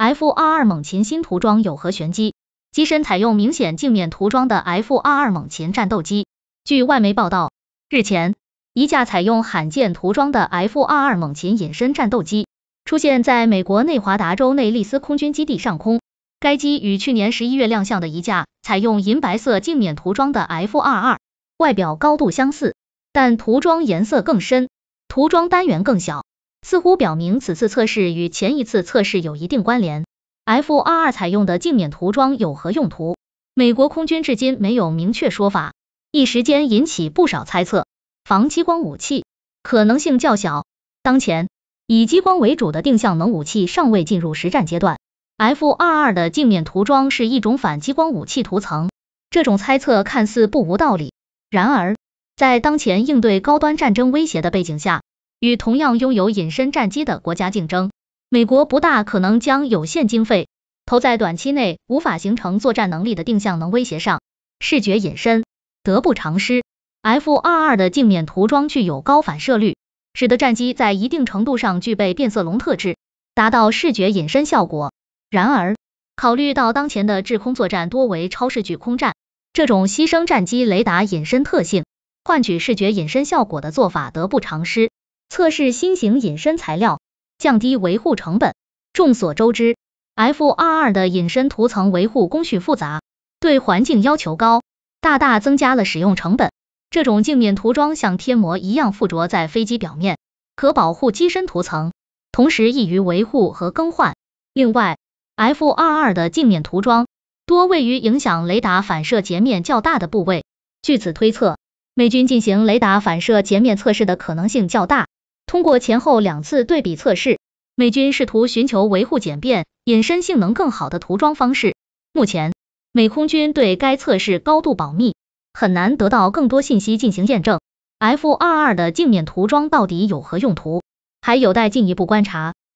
F22 猛禽新涂装有何玄机？机身采用明显镜面涂装的 F22 猛禽战斗机，据外媒报道，日前一架采用罕见涂装的 F22 猛禽隐身战斗机出现在美国内华达州内利斯空军基地上空。该机与去年十一月亮相的一架采用银白色镜面涂装的 F22，外表高度相似，但涂装颜色更深，涂装单元更小。似乎表明此次测试与前一次测试有一定关联。F-22 采用的镜面涂装有何用途？美国空军至今没有明确说法，一时间引起不少猜测。防激光武器可能性较小，当前以激光为主的定向能武器尚未进入实战阶段。F-22 的镜面涂装是一种反激光武器涂层，这种猜测看似不无道理。然而，在当前应对高端战争威胁的背景下，与同样拥有隐身战机的国家竞争，美国不大可能将有限经费投在短期内无法形成作战能力的定向能威胁上。视觉隐身得不偿失。F-22 的镜面涂装具有高反射率，使得战机在一定程度上具备变色龙特质，达到视觉隐身效果。然而，考虑到当前的制空作战多为超视距空战，这种牺牲战机雷达隐身特性，换取视觉隐身效果的做法得不偿失。测试新型隐身材料，降低维护成本。众所周知，F 二二的隐身涂层维护工序复杂，对环境要求高，大大增加了使用成本。这种镜面涂装像贴膜一样附着在飞机表面，可保护机身涂层，同时易于维护和更换。另外，F 二二的镜面涂装多位于影响雷达反射截面较大的部位。据此推测，美军进行雷达反射截面测试的可能性较大。通过前后两次对比测试，美军试图寻求维护简便、隐身性能更好的涂装方式。目前，美空军对该测试高度保密，很难得到更多信息进行验证。F-22 的镜面涂装到底有何用途，还有待进一步观察。